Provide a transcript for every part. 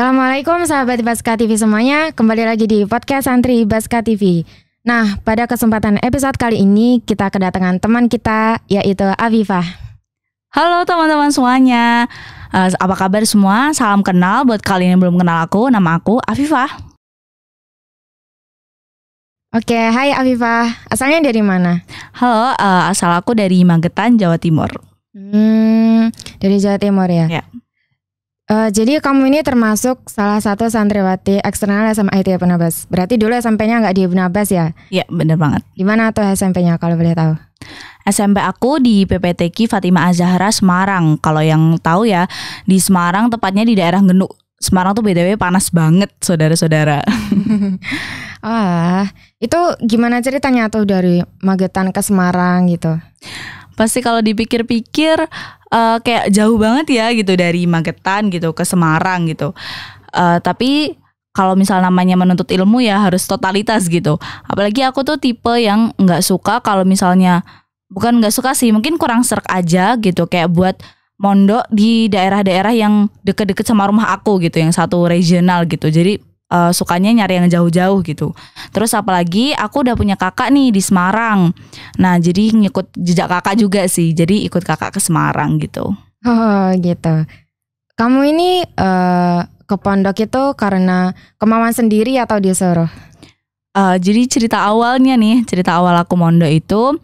Assalamualaikum sahabat Baska TV semuanya, kembali lagi di podcast Santri Baska TV. Nah, pada kesempatan episode kali ini kita kedatangan teman kita yaitu Afifah. Halo teman-teman semuanya, eh, apa kabar semua? Salam kenal buat kalian yang belum kenal aku, nama aku Afifah. Oke, hai Afifah, asalnya dari mana? Halo, uh, asal aku dari Magetan, Jawa Timur. Hmm, dari Jawa Timur ya? Ya. Yeah. Uh, jadi kamu ini termasuk salah satu santriwati eksternal SMA IT ya Abbas. Berarti dulu SMP-nya nggak di Ibn Abbas ya? Iya bener banget. Gimana mana tuh SMP-nya kalau boleh tahu? SMP aku di PPTQ Fatima Azahra Semarang. Kalau yang tahu ya di Semarang tepatnya di daerah Genuk. Semarang tuh btw panas banget saudara-saudara. Ah, itu gimana ceritanya tuh dari Magetan ke Semarang gitu? Pasti kalau dipikir-pikir uh, kayak jauh banget ya gitu dari Magetan gitu ke Semarang gitu. Uh, tapi kalau misal namanya menuntut ilmu ya harus totalitas gitu. Apalagi aku tuh tipe yang nggak suka kalau misalnya bukan nggak suka sih, mungkin kurang serak aja gitu kayak buat mondok di daerah-daerah yang deket-deket sama rumah aku gitu, yang satu regional gitu. Jadi uh, sukanya nyari yang jauh-jauh gitu. Terus apalagi aku udah punya kakak nih di Semarang. Nah, jadi ngikut jejak kakak juga sih. Jadi ikut kakak ke Semarang gitu. Oh, gitu. Kamu ini uh, ke pondok itu karena kemauan sendiri atau disuruh? Uh, jadi cerita awalnya nih, cerita awal aku mondok itu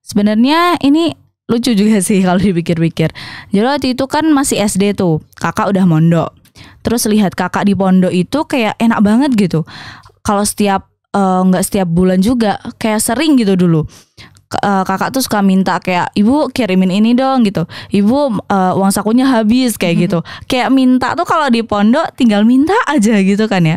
sebenarnya ini lucu juga sih kalau dipikir-pikir. Jadi waktu itu kan masih SD tuh, kakak udah mondok terus lihat kakak di pondok itu kayak enak banget gitu kalau setiap eh, nggak uh, setiap bulan juga kayak sering gitu dulu eh, kakak tuh suka minta kayak ibu kirimin ini dong gitu ibu uh, uang sakunya habis kayak mm-hmm. gitu kayak minta tuh kalau di pondok tinggal minta aja gitu kan ya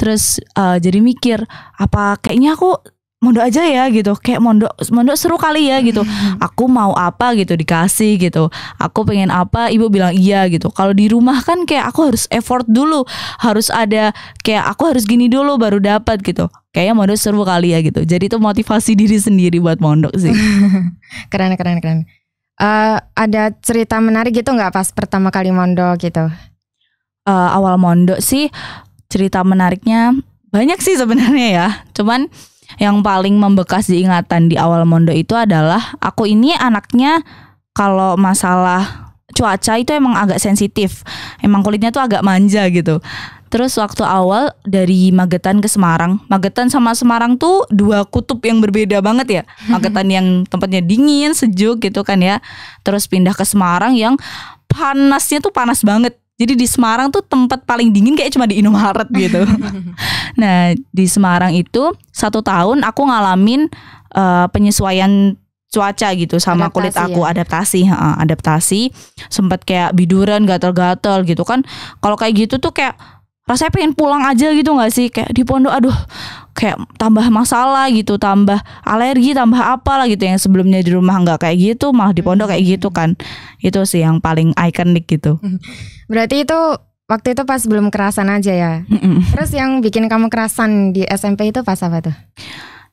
terus uh, jadi mikir apa kayaknya aku mondok aja ya gitu kayak mondok mondok seru kali ya gitu hmm. aku mau apa gitu dikasih gitu aku pengen apa ibu bilang iya gitu kalau di rumah kan kayak aku harus effort dulu harus ada kayak aku harus gini dulu baru dapat gitu kayaknya mondok seru kali ya gitu jadi itu motivasi diri sendiri buat mondok sih keren keren keren uh, ada cerita menarik gitu nggak pas pertama kali mondok gitu uh, awal mondok sih cerita menariknya banyak sih sebenarnya ya cuman yang paling membekas diingatan di awal Mondo itu adalah aku ini anaknya kalau masalah cuaca itu emang agak sensitif. Emang kulitnya tuh agak manja gitu. Terus waktu awal dari Magetan ke Semarang, Magetan sama Semarang tuh dua kutub yang berbeda banget ya. Magetan yang tempatnya dingin, sejuk gitu kan ya. Terus pindah ke Semarang yang panasnya tuh panas banget jadi di Semarang tuh tempat paling dingin kayak cuma di Indomaret gitu. nah di Semarang itu satu tahun aku ngalamin uh, penyesuaian cuaca gitu sama adaptasi kulit aku ya? adaptasi uh, adaptasi sempat kayak biduran gatel-gatel gitu kan kalau kayak gitu tuh kayak rasanya pengen pulang aja gitu nggak sih kayak di pondok aduh kayak tambah masalah gitu tambah alergi tambah apa lah gitu yang sebelumnya di rumah nggak kayak gitu malah di pondok kayak gitu hmm. kan itu sih yang paling ikonik gitu hmm. berarti itu waktu itu pas belum kerasan aja ya terus yang bikin kamu kerasan di SMP itu pas apa tuh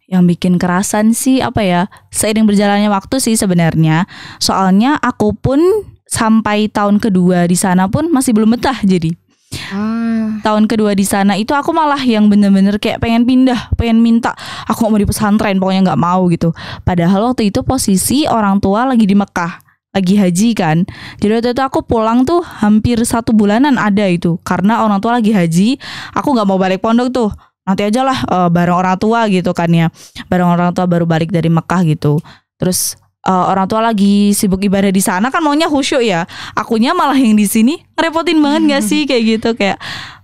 yang bikin kerasan sih apa ya seiring berjalannya waktu sih sebenarnya soalnya aku pun sampai tahun kedua di sana pun masih belum betah jadi Ah. tahun kedua di sana itu aku malah yang bener-bener kayak pengen pindah pengen minta aku mau di pesantren pokoknya nggak mau gitu padahal waktu itu posisi orang tua lagi di Mekah lagi haji kan jadi waktu itu aku pulang tuh hampir satu bulanan ada itu karena orang tua lagi haji aku nggak mau balik pondok tuh nanti aja lah uh, bareng orang tua gitu kan ya bareng orang tua baru balik dari Mekah gitu terus uh, orang tua lagi sibuk ibadah di sana kan maunya khusyuk ya. Akunya malah yang di sini repotin banget hmm. gak sih kayak gitu kayak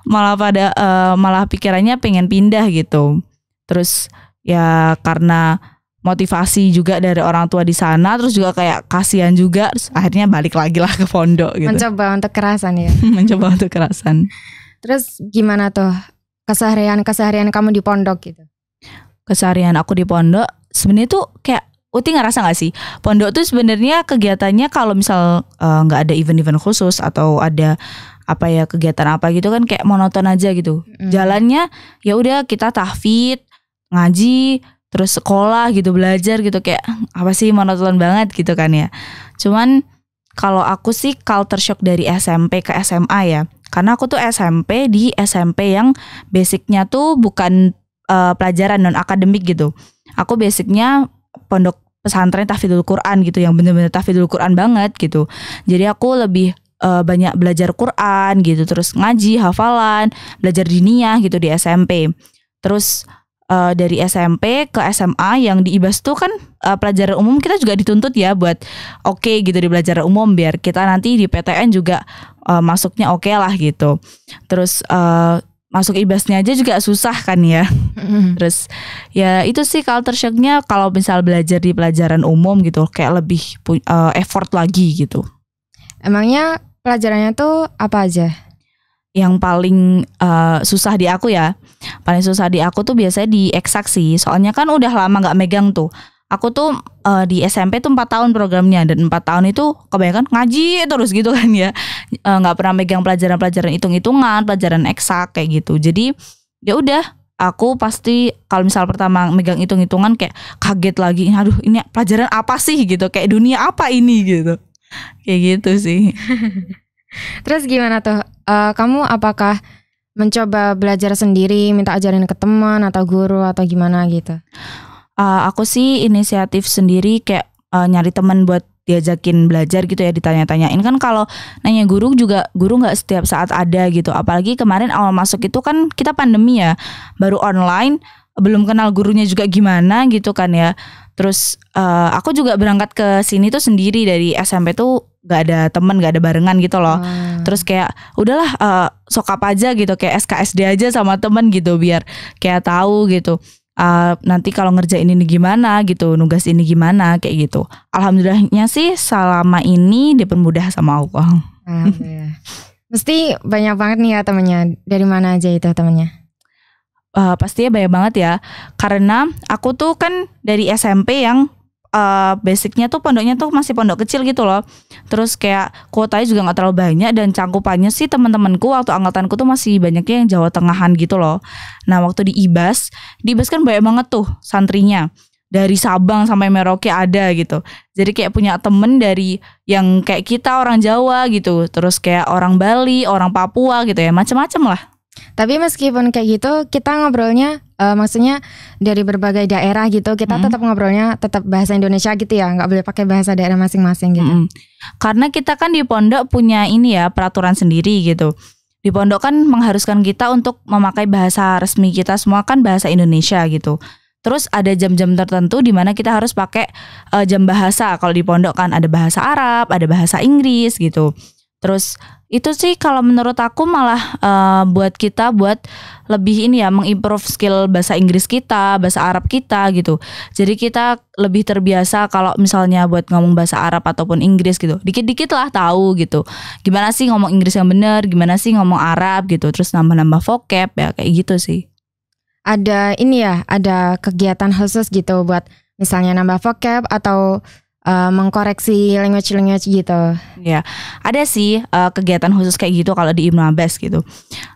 malah pada uh, malah pikirannya pengen pindah gitu. Terus ya karena motivasi juga dari orang tua di sana terus juga kayak kasihan juga terus akhirnya balik lagi lah ke pondok gitu. Mencoba untuk kerasan ya. Mencoba untuk kerasan. Terus gimana tuh keseharian-keseharian kamu di pondok gitu? Keseharian aku di pondok sebenarnya tuh kayak Uti ngerasa gak sih pondok tuh sebenarnya kegiatannya kalau misal eh, nggak uh, ada event-event khusus atau ada apa ya kegiatan apa gitu kan kayak monoton aja gitu. Mm. Jalannya ya udah kita tahfid, ngaji, terus sekolah gitu belajar gitu kayak ah, apa sih monoton banget gitu kan ya. Cuman kalau aku sih culture shock dari SMP ke SMA ya. Karena aku tuh SMP di SMP yang basicnya tuh bukan uh, pelajaran non akademik gitu. Aku basicnya pondok pesantren tahfidzul Quran gitu yang bener-bener tahfidzul Quran banget gitu. Jadi aku lebih uh, banyak belajar Quran gitu, terus ngaji, hafalan, belajar diniyah gitu di SMP. Terus uh, dari SMP ke SMA yang di IBAS tuh kan uh, pelajaran umum kita juga dituntut ya buat oke okay gitu di pelajaran umum biar kita nanti di PTN juga uh, masuknya oke okay lah gitu. Terus uh, masuk ibasnya aja juga susah kan ya. Mm. Terus ya itu sih culture shocknya kalau misal belajar di pelajaran umum gitu kayak lebih uh, effort lagi gitu. Emangnya pelajarannya tuh apa aja? Yang paling uh, susah di aku ya, paling susah di aku tuh biasanya di eksak Soalnya kan udah lama nggak megang tuh aku tuh uh, di SMP tuh empat tahun programnya dan empat tahun itu kebanyakan ngaji terus gitu kan ya eh, nggak uh, pernah megang pelajaran-pelajaran hitung-hitungan pelajaran eksak kayak gitu jadi ya udah aku pasti kalau misal pertama megang hitung-hitungan kayak kaget lagi aduh ini pelajaran apa sih gitu kayak dunia apa ini gitu kayak gitu sih terus gimana tuh uh, kamu apakah mencoba belajar sendiri minta ajarin ke teman atau guru atau gimana gitu uh, aku sih inisiatif sendiri kayak uh, nyari teman buat diajakin belajar gitu ya ditanya-tanyain kan kalau nanya guru juga guru nggak setiap saat ada gitu apalagi kemarin awal masuk itu kan kita pandemi ya baru online belum kenal gurunya juga gimana gitu kan ya terus uh, aku juga berangkat ke sini tuh sendiri dari SMP tuh nggak ada temen nggak ada barengan gitu loh hmm. terus kayak udahlah uh, sokap aja gitu kayak SKSD aja sama temen gitu biar kayak tahu gitu uh, nanti kalau ngerjain ini gimana gitu, nugas ini gimana kayak gitu. Alhamdulillahnya sih selama ini dipermudah sama Allah. Alhamdulillah. Mesti banyak banget nih ya temennya. Dari mana aja itu temennya? Uh, pastinya banyak banget ya. Karena aku tuh kan dari SMP yang uh, basicnya tuh pondoknya tuh masih pondok kecil gitu loh. Terus kayak kuotanya juga nggak terlalu banyak dan cangkupannya sih temen temanku waktu angkatanku tuh masih banyaknya yang Jawa Tengahan gitu loh. Nah waktu di IBAS, di IBAS kan banyak banget tuh santrinya dari Sabang sampai Merauke ada gitu. Jadi kayak punya temen dari yang kayak kita orang Jawa gitu, terus kayak orang Bali, orang Papua gitu ya, macam macem lah. Tapi meskipun kayak gitu, kita ngobrolnya uh, maksudnya dari berbagai daerah gitu kita hmm. tetap ngobrolnya tetap bahasa Indonesia gitu ya nggak boleh pakai bahasa daerah masing-masing gitu hmm. karena kita kan di pondok punya ini ya peraturan sendiri gitu di pondok kan mengharuskan kita untuk memakai bahasa resmi kita semua kan bahasa Indonesia gitu Terus ada jam-jam tertentu di mana kita harus pakai uh, jam bahasa. Kalau di pondok kan ada bahasa Arab, ada bahasa Inggris gitu. Terus itu sih kalau menurut aku malah uh, buat kita buat lebih ini ya mengimprove skill bahasa Inggris kita, bahasa Arab kita gitu. Jadi kita lebih terbiasa kalau misalnya buat ngomong bahasa Arab ataupun Inggris gitu. Dikit-dikit lah tahu gitu. Gimana sih ngomong Inggris yang benar, gimana sih ngomong Arab gitu. Terus nambah-nambah vocab ya kayak gitu sih. Ada ini ya, ada kegiatan khusus gitu buat misalnya nambah vocab atau uh, mengkoreksi language-language gitu. Ya, ada sih uh, kegiatan khusus kayak gitu kalau di Ibnu Abbas gitu.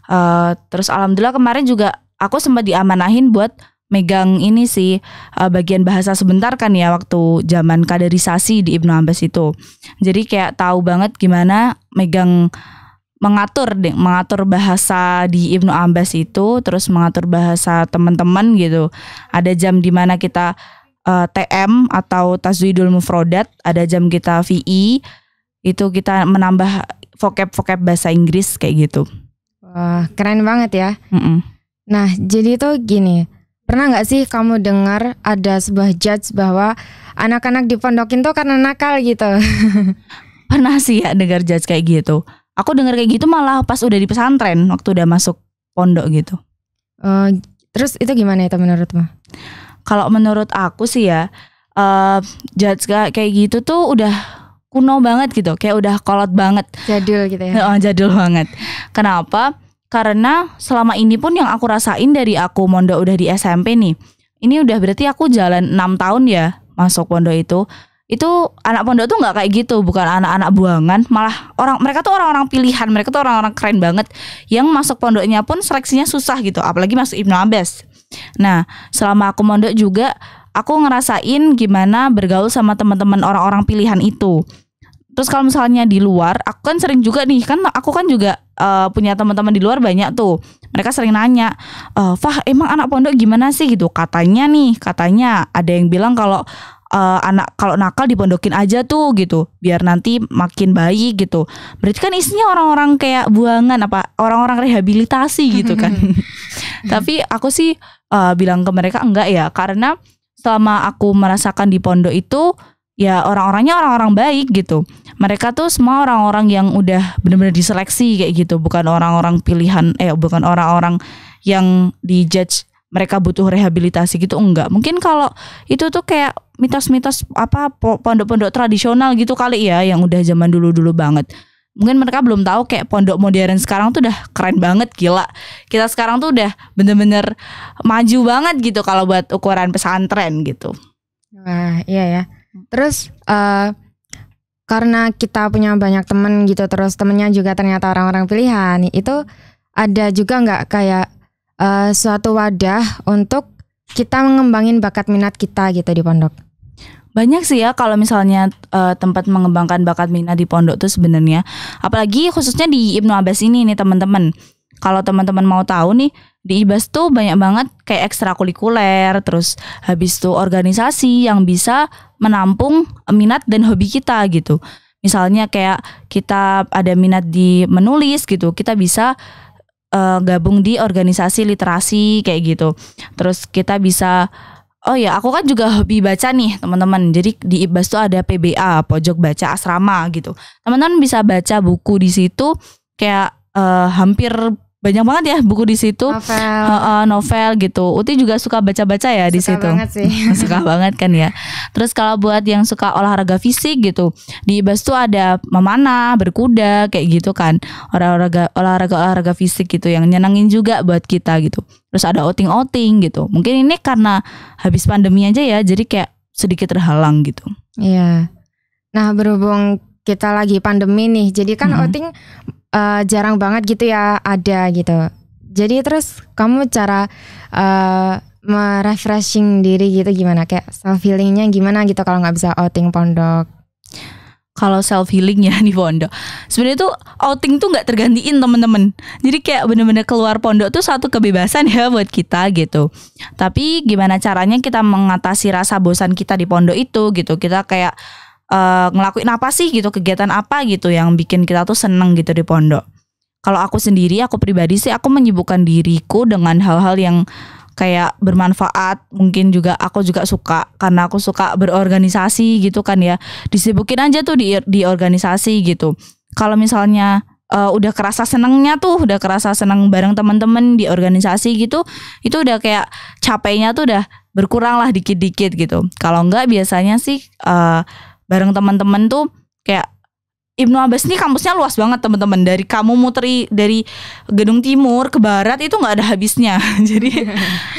Uh, terus alhamdulillah kemarin juga aku sempat diamanahin buat megang ini sih uh, bagian bahasa sebentar kan ya waktu zaman kaderisasi di Ibnu Abbas itu. Jadi kayak tahu banget gimana megang mengatur deh, mengatur bahasa di Ibnu Abbas itu terus mengatur bahasa teman-teman gitu. Ada jam di mana kita uh, eh, TM atau Tazwidul Mufrodat, ada jam kita VI, itu kita menambah vocab-vocab bahasa Inggris kayak gitu. Wah, keren banget ya. Mm -mm. Nah, jadi itu gini, pernah nggak sih kamu dengar ada sebuah judge bahwa anak-anak di dipondokin tuh karena nakal gitu? pernah sih ya dengar judge kayak gitu. Aku dengar kayak gitu malah pas udah di pesantren waktu udah masuk pondok gitu. Uh, terus itu gimana itu menurutmu? kalau menurut aku sih ya uh, judge kayak gitu tuh udah kuno banget gitu kayak udah kolot banget jadul gitu ya oh, jadul banget kenapa karena selama ini pun yang aku rasain dari aku mondo udah di SMP nih ini udah berarti aku jalan enam tahun ya masuk pondok itu itu anak pondok tuh nggak kayak gitu bukan anak-anak buangan malah orang mereka tuh orang-orang pilihan mereka tuh orang-orang keren banget yang masuk pondoknya pun seleksinya susah gitu apalagi masuk Ibnu Abbas Nah, selama aku mondok juga aku ngerasain gimana bergaul sama teman-teman orang-orang pilihan itu. Terus kalau misalnya di luar, aku kan sering juga nih kan aku kan juga uh, punya teman-teman di luar banyak tuh. Mereka sering nanya, uh, "Fah, emang anak pondok gimana sih?" gitu. Katanya nih, katanya ada yang bilang kalau uh, anak kalau nakal dipondokin aja tuh gitu biar nanti makin baik gitu berarti kan isinya orang-orang kayak buangan apa orang-orang rehabilitasi gitu kan tapi aku sih uh, bilang ke mereka enggak ya karena selama aku merasakan di pondok itu ya orang-orangnya orang-orang baik gitu. Mereka tuh semua orang-orang yang udah benar-benar diseleksi kayak gitu, bukan orang-orang pilihan eh bukan orang-orang yang dijudge mereka butuh rehabilitasi gitu enggak. Mungkin kalau itu tuh kayak mitos-mitos apa pondok-pondok tradisional gitu kali ya yang udah zaman dulu-dulu banget mungkin mereka belum tahu kayak pondok modern sekarang tuh udah keren banget gila kita sekarang tuh udah bener-bener maju banget gitu kalau buat ukuran pesantren gitu nah iya ya terus uh, karena kita punya banyak temen gitu terus temennya juga ternyata orang-orang pilihan itu ada juga nggak kayak uh, suatu wadah untuk kita mengembangin bakat minat kita gitu di pondok banyak sih ya kalau misalnya uh, tempat mengembangkan bakat minat di pondok tuh sebenarnya. Apalagi khususnya di Ibnu Abbas ini nih teman-teman. Kalau teman-teman mau tahu nih di IBAS tuh banyak banget kayak ekstrakurikuler, terus habis tuh organisasi yang bisa menampung minat dan hobi kita gitu. Misalnya kayak kita ada minat di menulis gitu, kita bisa uh, gabung di organisasi literasi kayak gitu. Terus kita bisa Oh ya, aku kan juga hobi baca nih teman-teman. Jadi di IBAS tuh ada PBA, Pojok Baca Asrama gitu. Teman-teman bisa baca buku di situ kayak uh, hampir banyak banget ya buku di situ novel. Uh, uh, novel gitu. Uti juga suka baca-baca ya suka di situ. Suka banget sih. suka banget kan ya. Terus kalau buat yang suka olahraga fisik gitu, di IBAS tuh ada memanah, berkuda kayak gitu kan. Olahraga olahraga olahraga fisik gitu yang nyenangin juga buat kita gitu terus ada outing-outing gitu. Mungkin ini karena habis pandemi aja ya, jadi kayak sedikit terhalang gitu. Iya. Nah, berhubung kita lagi pandemi nih, jadi kan hmm outing uh, jarang banget gitu ya ada gitu. Jadi terus kamu cara uh, merefreshing diri gitu gimana kayak self healingnya gimana gitu kalau nggak bisa outing pondok? kalau self healing ya di pondok. Sebenarnya tuh outing tuh nggak tergantiin temen-temen. Jadi kayak bener-bener keluar pondok tuh satu kebebasan ya buat kita gitu. Tapi gimana caranya kita mengatasi rasa bosan kita di pondok itu gitu. Kita kayak uh, ngelakuin apa sih gitu, kegiatan apa gitu yang bikin kita tuh seneng gitu di pondok. Kalau aku sendiri, aku pribadi sih aku menyibukkan diriku dengan hal-hal yang kayak bermanfaat mungkin juga aku juga suka karena aku suka berorganisasi gitu kan ya disibukin aja tuh di di organisasi gitu kalau misalnya uh, udah kerasa senengnya tuh udah kerasa seneng bareng temen-temen di organisasi gitu itu udah kayak capeknya tuh udah berkurang lah dikit-dikit gitu kalau enggak biasanya sih uh, bareng teman-teman tuh kayak Ibnu Abbas ini kampusnya luas banget teman-teman dari kamu muteri dari gedung timur ke barat itu nggak ada habisnya jadi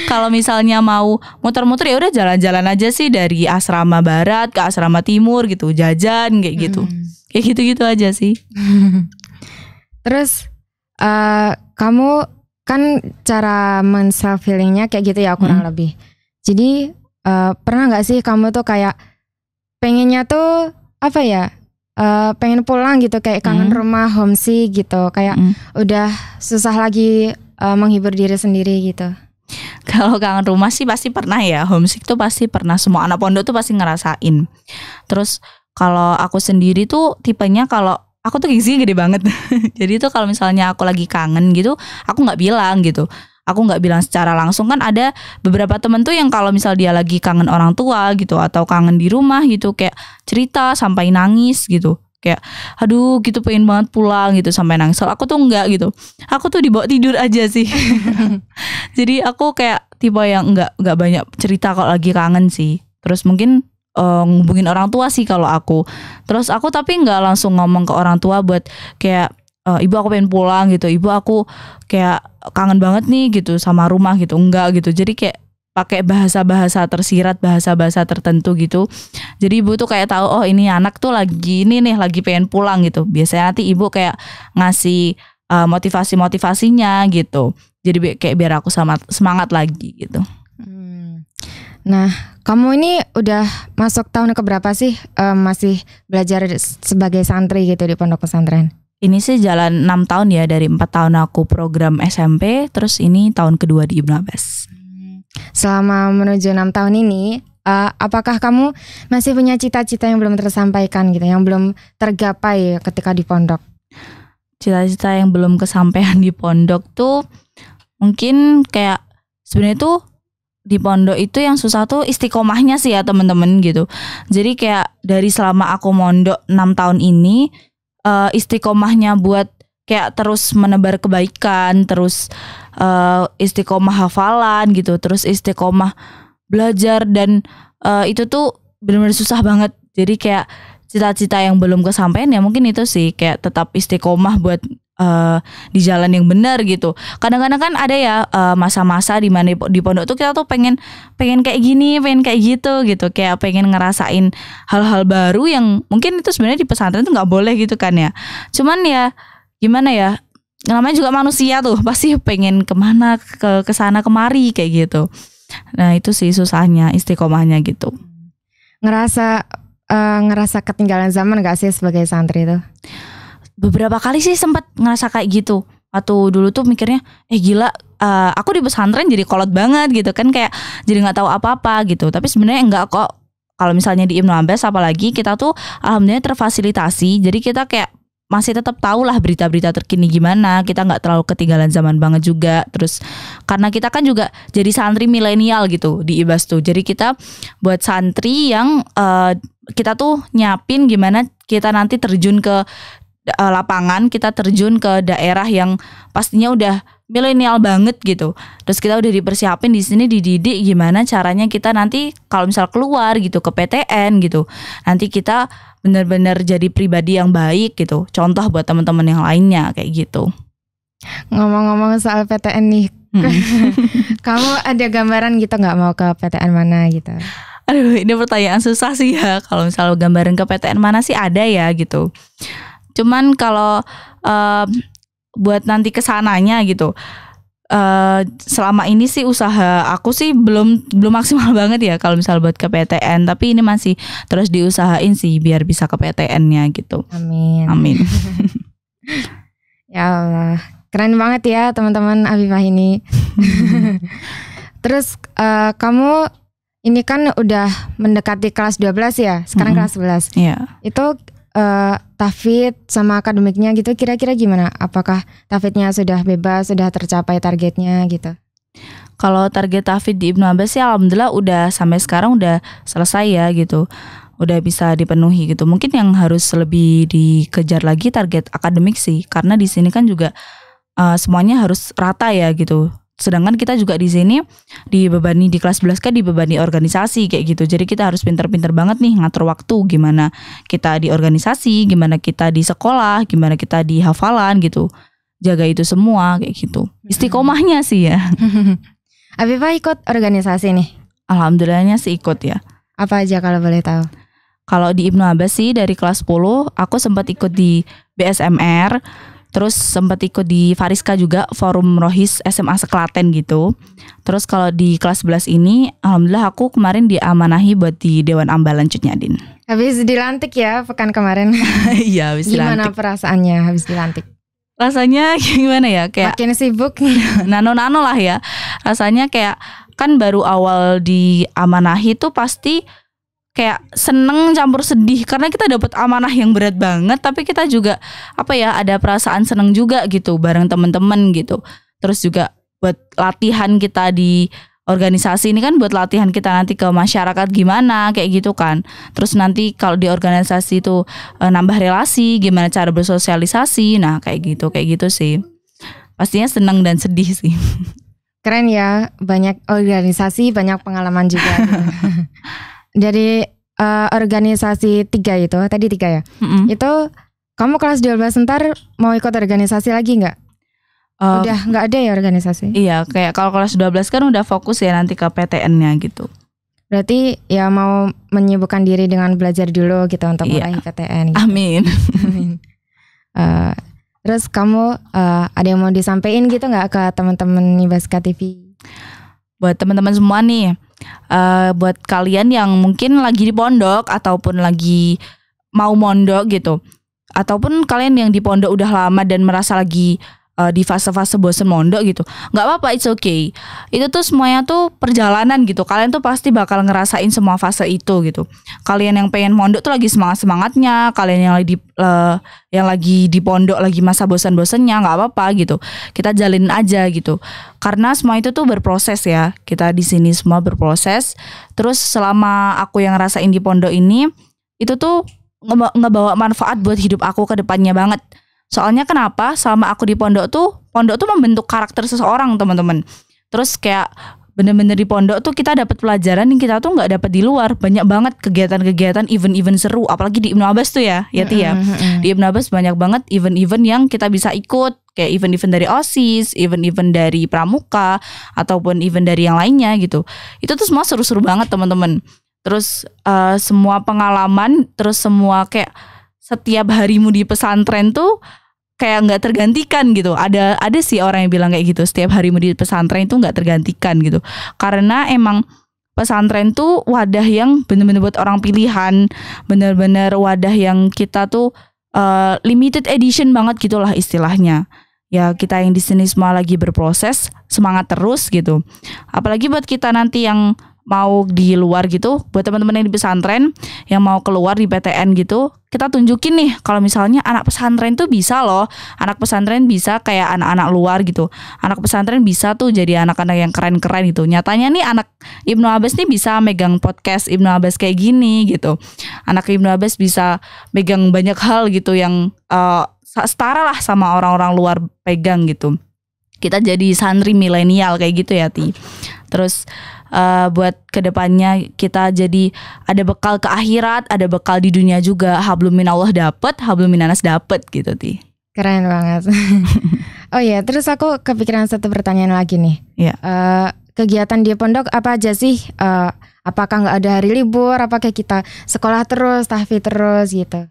kalau misalnya mau muter-muter ya udah jalan-jalan aja sih dari asrama barat ke asrama timur gitu jajan kayak gitu hmm. kayak gitu-gitu aja sih terus uh, kamu kan cara men self kayak gitu ya kurang hmm. lebih jadi uh, pernah nggak sih kamu tuh kayak pengennya tuh apa ya uh, pengen pulang gitu kayak kangen hmm. rumah homesick gitu kayak hmm. udah susah lagi uh, menghibur diri sendiri gitu kalau kangen rumah sih pasti pernah ya homesick tuh pasti pernah semua anak pondok tuh pasti ngerasain terus kalau aku sendiri tuh tipenya kalau aku tuh gengsinya gede banget jadi tuh kalau misalnya aku lagi kangen gitu aku nggak bilang gitu aku nggak bilang secara langsung kan ada beberapa temen tuh yang kalau misal dia lagi kangen orang tua gitu atau kangen di rumah gitu kayak cerita sampai nangis gitu kayak aduh gitu pengen banget pulang gitu sampai nangis soal aku tuh nggak gitu aku tuh dibawa tidur aja sih jadi aku kayak tipe yang nggak nggak banyak cerita kalau lagi kangen sih terus mungkin uh, ngubungin orang tua sih kalau aku terus aku tapi nggak langsung ngomong ke orang tua buat kayak Eh, ibu aku pengen pulang gitu ibu aku kayak kangen banget nih gitu sama rumah gitu enggak gitu jadi kayak pakai bahasa-bahasa tersirat bahasa-bahasa tertentu gitu jadi ibu tuh kayak tahu oh ini anak tuh lagi ini nih lagi pengen pulang gitu biasanya nanti ibu kayak ngasih uh, motivasi-motivasinya gitu jadi kayak biar aku sama semangat lagi gitu hmm. nah kamu ini udah masuk tahun keberapa sih um, masih belajar sebagai santri gitu di pondok pesantren ini sih jalan 6 tahun ya dari 4 tahun aku program SMP terus ini tahun kedua di Ibnu Abbas. Selama menuju 6 tahun ini uh, apakah kamu masih punya cita-cita yang belum tersampaikan gitu yang belum tergapai ketika di pondok? Cita-cita yang belum kesampaian di pondok tuh mungkin kayak sebenarnya tuh di pondok itu yang susah tuh istiqomahnya sih ya temen-temen gitu. Jadi kayak dari selama aku mondok 6 tahun ini uh, istiqomahnya buat kayak terus menebar kebaikan, terus uh, istiqomah hafalan gitu, terus istiqomah belajar dan uh, itu tuh benar-benar susah banget. Jadi kayak cita-cita yang belum kesampaian ya mungkin itu sih kayak tetap istiqomah buat uh, di jalan yang benar gitu. Kadang-kadang kan ada ya eh, masa-masa uh, di mana di pondok tuh kita tuh pengen pengen kayak gini, pengen kayak gitu gitu, kayak pengen ngerasain hal-hal baru yang mungkin itu sebenarnya di pesantren tuh nggak boleh gitu kan ya. Cuman ya gimana ya? Namanya juga manusia tuh pasti pengen kemana ke ke kesana kemari kayak gitu. Nah itu sih susahnya istiqomahnya gitu. Ngerasa uh, ngerasa ketinggalan zaman gak sih sebagai santri itu? beberapa kali sih sempat ngerasa kayak gitu atau dulu tuh mikirnya eh gila uh, aku di pesantren jadi kolot banget gitu kan kayak jadi nggak tahu apa-apa gitu tapi sebenarnya enggak kok kalau misalnya di Ibnu Abbas apalagi kita tuh alhamdulillah terfasilitasi jadi kita kayak masih tetap tahu lah berita-berita terkini gimana kita nggak terlalu ketinggalan zaman banget juga terus karena kita kan juga jadi santri milenial gitu di ibas tuh jadi kita buat santri yang uh, kita tuh nyapin gimana kita nanti terjun ke Eh, lapangan, kita terjun ke daerah yang pastinya udah milenial banget gitu. Terus kita udah dipersiapin di sini dididik gimana caranya kita nanti kalau misal keluar gitu ke PTN gitu. Nanti kita benar-benar jadi pribadi yang baik gitu. Contoh buat teman-teman yang lainnya kayak gitu. Ngomong-ngomong soal PTN nih, hmm. kamu ada gambaran gitu nggak mau ke PTN mana gitu? Aduh, ini pertanyaan susah sih ya. Kalau misal gambaran ke PTN mana sih ada ya gitu. Cuman kalau uh, buat nanti kesananya gitu. Uh, selama ini sih usaha aku sih belum belum maksimal banget ya kalau misal buat ke PTN tapi ini masih terus diusahain sih biar bisa ke PTN-nya gitu. Amin. Amin. ya Allah, keren banget ya teman-teman Abimah ini. terus uh, kamu ini kan udah mendekati kelas 12 ya, sekarang -hmm. kelas 11. Iya. Yeah. Itu uh, tafid sama akademiknya gitu kira-kira gimana? Apakah tafidnya sudah bebas, sudah tercapai targetnya gitu? Kalau target tafid di Ibnu Abbas sih alhamdulillah udah sampai sekarang udah selesai ya gitu. Udah bisa dipenuhi gitu. Mungkin yang harus lebih dikejar lagi target akademik sih karena di sini kan juga uh, semuanya harus rata ya gitu sedangkan kita juga di sini dibebani di kelas 11 kan dibebani organisasi kayak gitu. Jadi kita harus pintar-pintar banget nih ngatur waktu gimana kita di organisasi, gimana kita di sekolah, gimana kita di hafalan gitu. Jaga itu semua kayak gitu. Hmm. Istiqomahnya sih ya. Apa ikut organisasi nih. Alhamdulillahnya sih ikut ya. Apa aja kalau boleh tahu? Kalau di Ibnu Abbas sih dari kelas 10 aku sempat ikut di BSMR Terus sempat ikut di Fariska juga forum Rohis SMA Seklaten gitu. Terus kalau di kelas 11 ini alhamdulillah aku kemarin diamanahi buat di Dewan Ambalan Cutnyadin. din Habis dilantik ya pekan kemarin. Iya, habis dilantik. Gimana perasaannya habis dilantik? Rasanya gimana ya kayak makin sibuk nano-nano lah ya. Rasanya kayak kan baru awal di amanahi tuh pasti kayak seneng campur sedih karena kita dapat amanah yang berat banget tapi kita juga apa ya ada perasaan seneng juga gitu bareng temen-temen gitu terus juga buat latihan kita di organisasi ini kan buat latihan kita nanti ke masyarakat gimana kayak gitu kan. Terus nanti kalau di organisasi itu e, nambah relasi, gimana cara bersosialisasi. Nah, kayak gitu, kayak gitu sih. Pastinya seneng dan sedih sih. Keren ya, banyak organisasi, banyak pengalaman juga. dari uh, organisasi tiga itu tadi tiga ya mm-hmm. itu kamu kelas 12 ntar mau ikut organisasi lagi nggak um, udah nggak ada ya organisasi iya kayak kalau kelas 12 kan udah fokus ya nanti ke PTN-nya gitu berarti ya mau menyibukkan diri dengan belajar dulu gitu untuk iya. mulai PTN gitu. amin amin uh, terus kamu uh, ada yang mau disampaikan gitu nggak ke teman-teman ibaska TV buat teman-teman semua nih uh, buat kalian yang mungkin lagi di pondok ataupun lagi mau mondok gitu ataupun kalian yang di pondok udah lama dan merasa lagi uh, di fase-fase bosen mondok gitu nggak apa-apa it's okay itu tuh semuanya tuh perjalanan gitu kalian tuh pasti bakal ngerasain semua fase itu gitu kalian yang pengen mondok tuh lagi semangat semangatnya kalian yang lagi di, uh, yang lagi di pondok lagi masa bosan-bosannya nggak apa-apa gitu kita jalin aja gitu karena semua itu tuh berproses ya kita di sini semua berproses terus selama aku yang ngerasain di pondok ini itu tuh ngebawa manfaat buat hidup aku ke depannya banget Soalnya kenapa? Selama aku di pondok tuh, pondok tuh membentuk karakter seseorang, teman-teman. Terus kayak bener-bener di pondok tuh kita dapat pelajaran yang kita tuh nggak dapat di luar banyak banget kegiatan-kegiatan event-event seru apalagi di Ibnu Abbas tuh ya ya Tia ya. mm di Ibnu Abbas banyak banget event-event yang kita bisa ikut kayak event-event dari OSIS, event-event dari Pramuka ataupun event dari yang lainnya gitu itu tuh semua seru-seru banget teman-teman terus uh, semua pengalaman terus semua kayak setiap harimu di pesantren tuh kayak nggak tergantikan gitu. Ada ada sih orang yang bilang kayak gitu. Setiap harimu di pesantren itu nggak tergantikan gitu. Karena emang pesantren tuh wadah yang bener-bener buat orang pilihan, bener-bener wadah yang kita tuh uh, limited edition banget gitulah istilahnya. Ya kita yang di sini semua lagi berproses, semangat terus gitu. Apalagi buat kita nanti yang mau di luar gitu buat teman-teman yang di pesantren yang mau keluar di PTN gitu kita tunjukin nih kalau misalnya anak pesantren tuh bisa loh anak pesantren bisa kayak anak-anak luar gitu anak pesantren bisa tuh jadi anak-anak yang keren-keren gitu nyatanya nih anak Ibnu Abbas nih bisa megang podcast Ibnu Abbas kayak gini gitu anak Ibnu Abbas bisa megang banyak hal gitu yang uh, setara lah sama orang-orang luar pegang gitu kita jadi santri milenial kayak gitu ya ti terus uh, buat kedepannya kita jadi ada bekal ke akhirat, ada bekal di dunia juga. Hablum allah dapet, hablum anas dapet gitu ti. Keren banget. oh ya terus aku kepikiran satu pertanyaan lagi nih. Uh, kegiatan di pondok apa aja sih? Uh, apakah nggak ada hari libur? Apakah kita sekolah terus, tahfi terus gitu?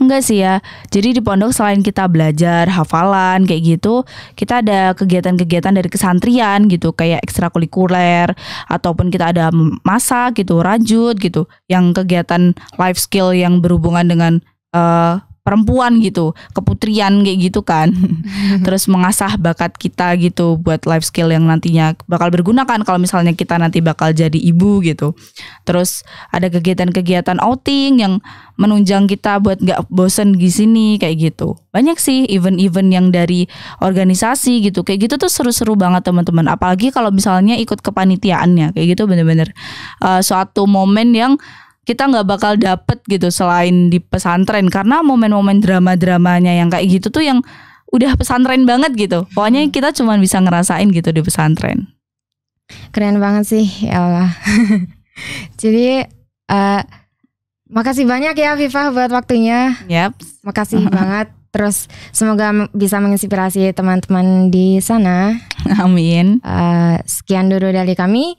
Enggak sih ya. Jadi di pondok selain kita belajar hafalan kayak gitu, kita ada kegiatan-kegiatan dari kesantrian gitu, kayak ekstrakurikuler ataupun kita ada masak gitu, rajut gitu, yang kegiatan life skill yang berhubungan dengan uh, perempuan gitu, keputrian kayak gitu kan. Terus mengasah bakat kita gitu buat life skill yang nantinya bakal berguna kan kalau misalnya kita nanti bakal jadi ibu gitu. Terus ada kegiatan-kegiatan outing yang menunjang kita buat nggak bosen di sini kayak gitu. Banyak sih event-event yang dari organisasi gitu. Kayak gitu tuh seru-seru banget teman-teman. Apalagi kalau misalnya ikut kepanitiaannya kayak gitu bener-bener uh, suatu momen yang kita nggak bakal dapet gitu selain di pesantren karena momen-momen drama-dramanya yang kayak gitu tuh yang udah pesantren banget gitu. Pokoknya hmm. kita cuma bisa ngerasain gitu di pesantren. Keren banget sih, ya Allah. Jadi uh, makasih banyak ya Viva buat waktunya. yep. Makasih banget. Terus semoga bisa menginspirasi teman-teman di sana. Amin. Uh, sekian dulu dari kami.